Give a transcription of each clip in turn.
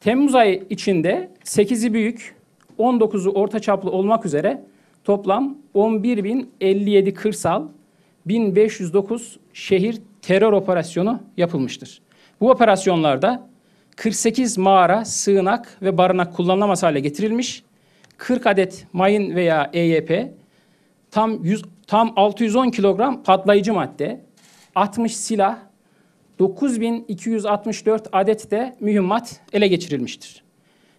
Temmuz ayı içinde 8'i büyük, 19'u orta çaplı olmak üzere toplam 11.057 kırsal, 1509 şehir terör operasyonu yapılmıştır. Bu operasyonlarda 48 mağara, sığınak ve barınak kullanılamaz hale getirilmiş, 40 adet mayın veya EYP, tam 100 tam 610 kilogram patlayıcı madde, 60 silah, 9264 adet de mühimmat ele geçirilmiştir.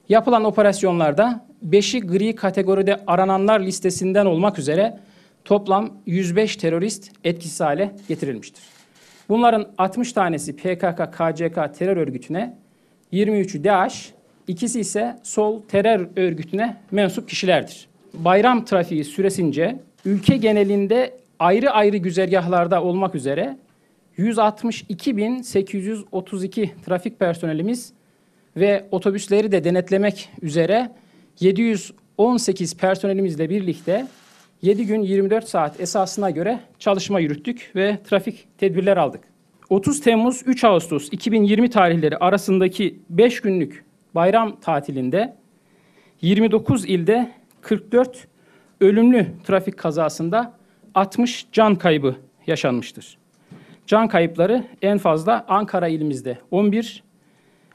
Yapılan operasyonlarda 5'i gri kategoride arananlar listesinden olmak üzere toplam 105 terörist etkisiz hale getirilmiştir. Bunların 60 tanesi PKK, KCK terör örgütüne, 23'ü DAEŞ, ikisi ise sol terör örgütüne mensup kişilerdir. Bayram trafiği süresince ülke genelinde ayrı ayrı güzergahlarda olmak üzere 162.832 trafik personelimiz ve otobüsleri de denetlemek üzere 718 personelimizle birlikte 7 gün 24 saat esasına göre çalışma yürüttük ve trafik tedbirler aldık. 30 Temmuz 3 Ağustos 2020 tarihleri arasındaki 5 günlük bayram tatilinde 29 ilde 44 ölümlü trafik kazasında 60 can kaybı yaşanmıştır. Can kayıpları en fazla Ankara ilimizde 11,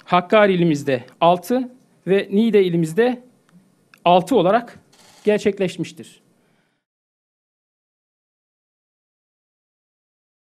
Hakkari ilimizde 6 ve Niğde ilimizde 6 olarak gerçekleşmiştir.